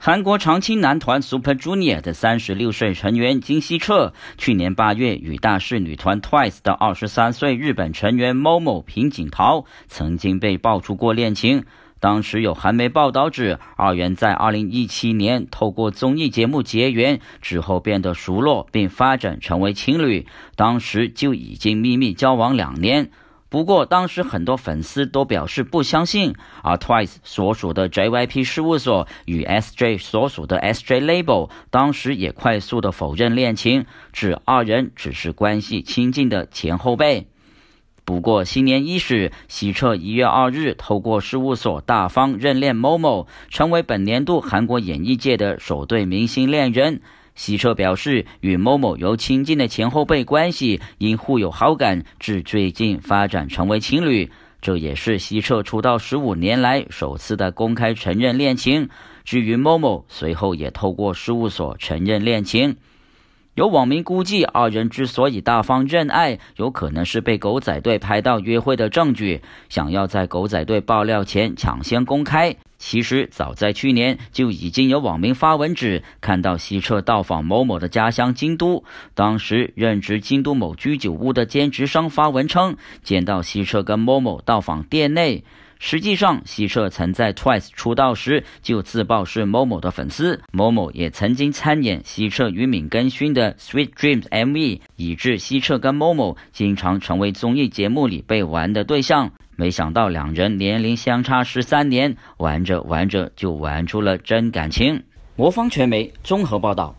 韩国长青男团 Super Junior 的三十六岁成员金希澈，去年八月与大势女团 Twice 的二十三岁日本成员 Momo 平井桃，曾经被爆出过恋情。当时有韩媒报道指，二元在二零一七年透过综艺节目结缘之后变得熟络，并发展成为情侣，当时就已经秘密交往两年。不过，当时很多粉丝都表示不相信，而 TWICE 所属的 JYP 事务所与 SJ 所属的 SJ Label 当时也快速的否认恋情，指二人只是关系亲近的前后辈。不过，新年伊始，西澈一月二日透过事务所大方认恋某某，成为本年度韩国演艺界的首对明星恋人。西澈表示，与某某由亲近的前后辈关系，因互有好感，至最近发展成为情侣。这也是西澈出道十五年来首次的公开承认恋情。至于某某，随后也透过事务所承认恋情。有网民估计，二人之所以大方认爱，有可能是被狗仔队拍到约会的证据，想要在狗仔队爆料前抢先公开。其实早在去年就已经有网民发文指看到西澈到访某某的家乡京都，当时任职京都某居酒屋的兼职商发文称见到西澈跟某某到访店内。实际上，西澈曾在 TWICE 出道时就自曝是某某的粉丝，某某也曾经参演西澈与敏根勋的《Sweet Dreams》MV，以致西澈跟某某经常成为综艺节目里被玩的对象。没想到两人年龄相差十三年，玩着玩着就玩出了真感情。魔方传媒综合报道。